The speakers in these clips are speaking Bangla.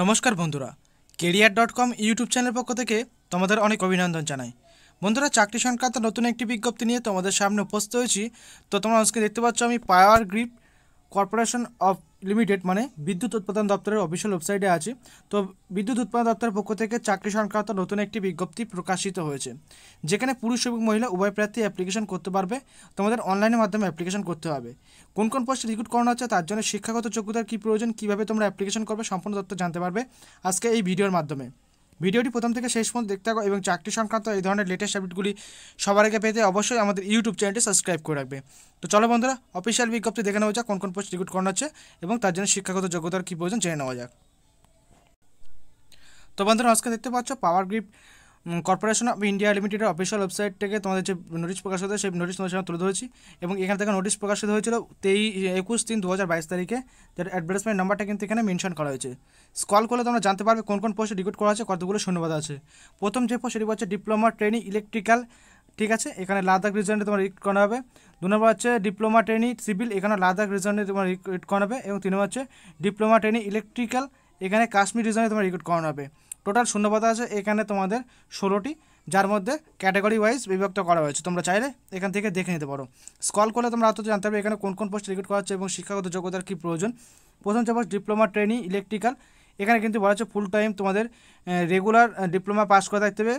নমস্কার বন্ধুরা career dot com YouTube channel পক্ষ থেকে তোমাদের অনেক অভিনন্দন জানাই বন্ধুরা চাকরি সংক্রান্ত নতুন একটি বিজ্ঞপ্তি নিয়ে তোমাদের সামনে উপস্থিত হয়েছি তো তোমরা আজকে দেখতে পাচ্ছ আমি power grid corporation of limited মানে বিদ্যুৎ উৎপাদন দপ্তরের অফিসিয়াল ওয়েবসাইটে আছে তো বিদ্যুৎ উৎপাদন দপ্তরের পক্ষ থেকে চাকরি সংক্রান্ত নতুন একটি বিজ্ঞপ্তি প্রকাশিত হয়েছে যেখানে পুরুষ এবং মহিলা উভয় প্রার্থী অ্যাপ্লিকেশন করতে পারবে তোমাদের অনলাইনের মাধ্যমে অ্যাপ্লিকেশন করতে হবে কোন কোন পোস্টে রিক্রুট করানো হচ্ছে তার জন্য শিক্ষাগত যোগ্যতার কী প্রয়োজন কীভাবে তোমরা অ্যাপ্লিকেশন করবে সম্পূর্ণ তথ্য জানতে পারবে আজকে এই ভিডিওর মাধ্যমে ভিডিওটি প্রথম থেকে শেষ পর্যন্ত দেখতে থাকো এবং চাকরি সংক্রান্ত এই ধরনের লেটেস্ট আপডেটগুলি সবার আগে পেতে অবশ্যই আমাদের ইউটিউব চ্যানেলটি সাবস্ক্রাইব করে রাখবে তো চলো বন্ধুরা অফিসিয়াল বিজ্ঞপ্তি দেখে নেওয়া যাক কোন কোন পোস্ট রিক্রুট করানো হচ্ছে এবং তার জন্য শিক্ষাগত যোগ্যতার কী প্রয়োজন জেনে নেওয়া যাক তো বন্ধুরা আজকে দেখতে পাচ্ছ power grid corporation of India লিমিটেডের অফিসিয়াল ওয়েবসাইট থেকে তোমাদের যে নোটিশ প্রকাশ হয়েছে সেই নোটিশ তোমাদের সামনে তুলে ধরেছি এবং এখান থেকে নোটিশ প্রকাশিত হয়েছিল তেই একুশ তিন দু হাজার বাইশ তারিখে তার অ্যাডভার্টাইজমেন্ট নাম্বারটা কিন্তু এখানে মেনশন করা হয়েছে স্কল করলে তোমরা জানতে পারবে কোন কোন পোস্টে রিক্রুট করা আছে কতগুলো শূন্যবাদ আছে প্রথম যে পোস্ট সেটি হচ্ছে ডিপ্লোমা ট্রেনিং ইলেকট্রিক্যাল ঠিক আছে এখানে লাদাখ রিজনে তোমার রিক্রুট করা হবে দু নম্বর হচ্ছে ডিপ্লোমা ট্রেনিং সিভিল এখানে লাদাখ রিজনে তোমার রিক্রুট করা হবে এবং তিন নম্বর হচ্ছে ডিপ্লোমা ট্রেনিং ইলেকট্রিক্যাল এখানে কাশ্মীর রিজনে তোমার রিক্রুট করানো হবে টোটাল শূন্যপদ আছে এখানে তোমাদের ষোলোটি যার মধ্যে ক্যাটাগরি ওয়াইজ বিভক্ত করা হয়েছে তোমরা চাইলে এখান থেকে দেখে নিতে পারো স্কল করলে তোমরা আত্ম জানতে পারবে এখানে কোন কোন পোস্ট রিক্রুট করা হচ্ছে এবং শিক্ষাগত যোগ্যতার কী প্রয়োজন প্রথম চাপস ডিপ্লোমা ট্রেনিং ইলেকট্রিক্যাল এখানে কিন্তু বলা হচ্ছে ফুল টাইম তোমাদের রেগুলার ডিপ্লোমা পাস করে থাকতে হবে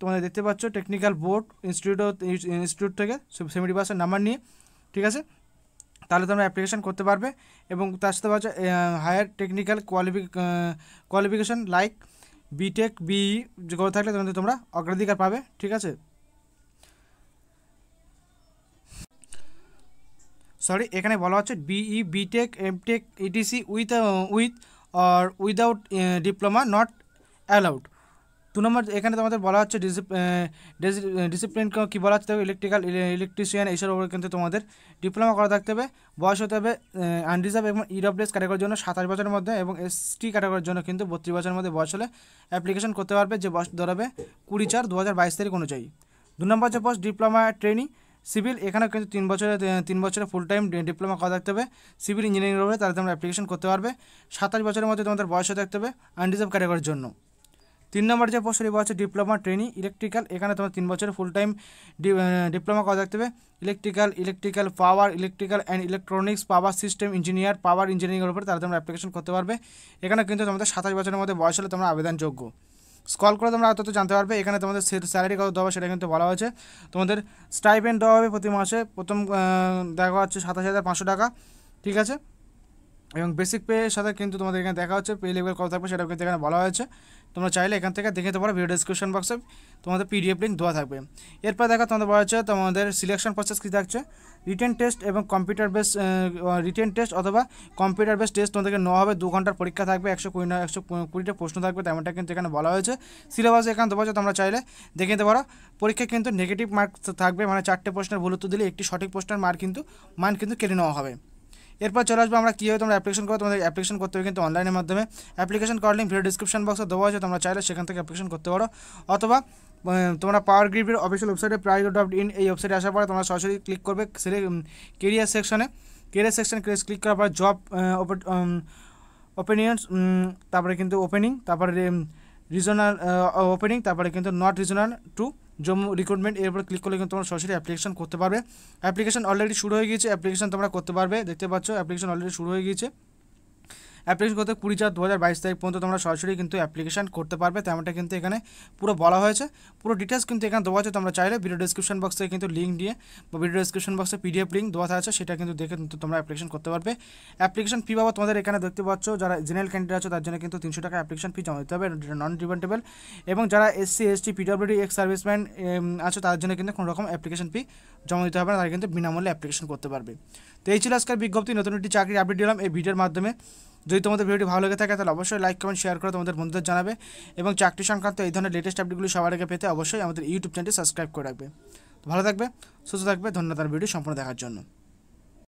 তোমাদের দেখতে পাচ্ছ টেকনিক্যাল বোর্ড ইনস্টিটিউট ইনস্টিটিউট থেকে সেমিটি পার্সেন্ট নাম্বার নিয়ে ঠিক আছে তাহলে তোমরা অ্যাপ্লিকেশান করতে পারবে এবং তার সাথে পাচ্ছ হায়ার টেকনিক্যাল কোয়ালিফিক কোয়ালিফিকেশান লাইক বিটেক বি করে থাকলে তখন তোমরা অগ্রাধিকার পাবে ঠিক আছে সরি এখানে বলা হচ্ছে BE BTech MTech ETC with with or without diploma not allowed দু নম্বর এখানে তোমাদের বলা হচ্ছে ডিসিপ্লিন কী বলা হচ্ছে ইলেকট্রিক্যাল ইলেকট্রিশিয়ান এইসব উপরে কিন্তু তোমাদের ডিপ্লোমা করা থাকতে হবে বয়স হতে হবে আনরিজার্ভ এবং ইডব্লিউএস ক্যাটাগরির জন্য সাতাশ বছরের মধ্যে এবং এসটি ক্যাটাগরির জন্য কিন্তু বত্রিশ বছরের মধ্যে বয়স হলে অ্যাপ্লিকেশন করতে পারবে যে বয়স ধরাবে কুড়ি চার দু হাজার বাইশ তারিখ অনুযায়ী দু নম্বর হচ্ছে পোস্ট ডিপ্লোমা ট্রেনিং সিভিল এখানেও কিন্তু তিন বছরে তিন বছরে ফুল টাইম ডিপ্লোমা করা থাকতে হবে সিভিল ইঞ্জিনিয়ারিং রয়েছে তাহলে তোমরা অ্যাপ্লিকেশন করতে পারবে সাতাশ বছরের মধ্যে তোমাদের বয়স থাকতে হবে আনরিজার্ভ ক্যাটাগরির জন্য তিন নম্বর যে পোস্ট রিবা হচ্ছে ডিপ্লোমা ট্রেনি ইলেকট্রিক্যাল এখানে তোমার তিন বছরের ফুল টাইম ডিপ্লোমা করা থাকতে হবে electrical electrical power electrical and electronics power system engineer power ইঞ্জিনিয়ারিংয়ের উপরে তারা তোমরা অ্যাপ্লিকেশন করতে পারবে এখানে কিন্তু তোমাদের সাতাশ বছরের মধ্যে বয়স হলে তোমরা আবেদনযোগ্য স্কল করে তোমরা অত জানতে পারবে এখানে তোমাদের স্যালারি কত দেওয়া সেটা কিন্তু বলা হয়েছে তোমাদের স্টাইপেন্ড দেওয়া হবে প্রতি মাসে প্রথম দেখা হচ্ছে সাতাশ হাজার পাঁচশো টাকা ঠিক আছে এবং বেসিক পে সাথে কিন্তু তোমাদের এখানে দেখা হচ্ছে পে লেভেল কত থাকবে সেটা কিন্তু এখানে বলা হয়েছে তোমরা চাইলে এখান থেকে দেখে নিতে পারো ভিডিও ডিসক্রিপশন বক্সে তোমাদের পিডিএফ লিঙ্ক দেওয়া থাকবে এরপর দেখা তোমাদের বলা হচ্ছে তোমাদের সিলেকশন প্রসেস কী থাকছে রিটেন টেস্ট এবং কম্পিউটার বেস রিটেন টেস্ট অথবা কম্পিউটার বেস টেস্ট তোমাদেরকে নেওয়া হবে দু ঘন্টার পরীক্ষা থাকবে একশো কুড়ি একশো কুড়িটা প্রশ্ন থাকবে তেমনটা কিন্তু এখানে বলা হয়েছে সিলেবাস এখানে দেওয়া হচ্ছে তোমরা চাইলে দেখে নিতে পারো পরীক্ষায় কিন্তু নেগেটিভ মার্ক থাকবে মানে চারটে প্রশ্নের ভুলত্ব দিলে একটি সঠিক প্রশ্নের মার্ক কিন্তু মান কিন্তু কেড়ে নেওয়া হবে এরপর চলে আসবো আমরা কীভাবে তোমরা অ্যাপ্লিকেশন করো তোমাদের অ্যাপ্লিকেশন করতে হবে কিন্তু অনলাইনের মাধ্যমে অ্যাপ্লিকেশন করার লিঙ্ক ভিডিও ডিসক্রিপশন বক্সে দেওয়া আছে তোমরা চাইলে সেখান থেকে অ্যাপ্লিকেশন করতে পারো অথবা তোমরা পাওয়ার গ্রিপের অফিসিয়াল ওয়েবসাইটে প্রাইজ ডট ইন এই ওয়েবসাইটে আসার পরে তোমরা সরাসরি ক্লিক করবে কেরিয়ার সেকশনে কেরিয়ার সেকশন ক্লিক করার পর জব ওপেনিয়ন্স তারপরে কিন্তু ওপেনিং তারপরে রিজনাল ওপেনিং uh, তারপরে কিন্তু not regional to Jammu recruitment এরপর ক্লিক করলে কিন্তু তোমরা সরাসরি অ্যাপ্লিকেশন করতে পারবে অ্যাপ্লিকেশন অলরেডি শুরু হয়ে গিয়েছে অ্যাপ্লিকেশন তোমরা করতে পারবে দেখতে পাচ্ছ অ্যাপ্লিকেশন অলরেডি শুরু হয়ে গিয়েছে অ্যাপ্লিকেশন করতে কুড়ি চার দু হাজার বাইশ তারিখ পর্যন্ত তোমরা সরাসরি কিন্তু অ্যাপ্লিকেশন করতে পারবে তেমনটা কিন্তু এখানে পুরো বলা হয়েছে পুরো ডিটেলস কিন্তু এখানে দেওয়া আছে তোমরা চাইলে ভিডিও ডিসক্রিপশন বক্সে কিন্তু লিঙ্ক দিয়ে বা ভিডিও ডিসক্রিপশন বক্সে পিডিএফ লিঙ্ক দেওয়া আছে সেটা কিন্তু দেখে কিন্তু তোমরা অ্যাপ্লিকেশন করতে পারবে অ্যাপ্লিকেশন ফি বাবা তোমাদের এখানে দেখতে পাচ্ছ যারা জেনারেল ক্যান্ডিডেট আছে তার জন্য কিন্তু তিনশো টাকা অ্যাপ্লিকেশন ফি জমা দিতে হবে নন ডিপেন্ডেবল এবং যারা SC ST PWD ex serviceman আছে তাদের জন্য কিন্তু কোনো রকম অ্যাপ্লিকেশন ফি জমা দিতে হবে না তারা কিন্তু বিনামূল্যে অ্যাপ্লিকেশন করতে পারবে তো এই ছিল আজকের বিজ্ঞপ্তি নতুন একটি চাকরি আপডেট দিলাম এই ভিডিওর মাধ্যমে যদি তোমাদের ভিডিওটি ভালো লেগে থাকে তাহলে অবশ্যই লাইক কমেন্ট শেয়ার করে তোমাদের বন্ধুদের জানাবে এবং চাকরি সংক্রান্ত এই ধরনের লেটেস্ট আপডেটগুলি সবার আগে পেতে অবশ্যই আমাদের ইউটিউব চ্যানেলটি সাবস্ক্রাইব করে রাখবে ভালো থাকবে সুস্থ থাকবে ধন্যবাদ ভিডিও সম্পূর্ণ দেখার জন্য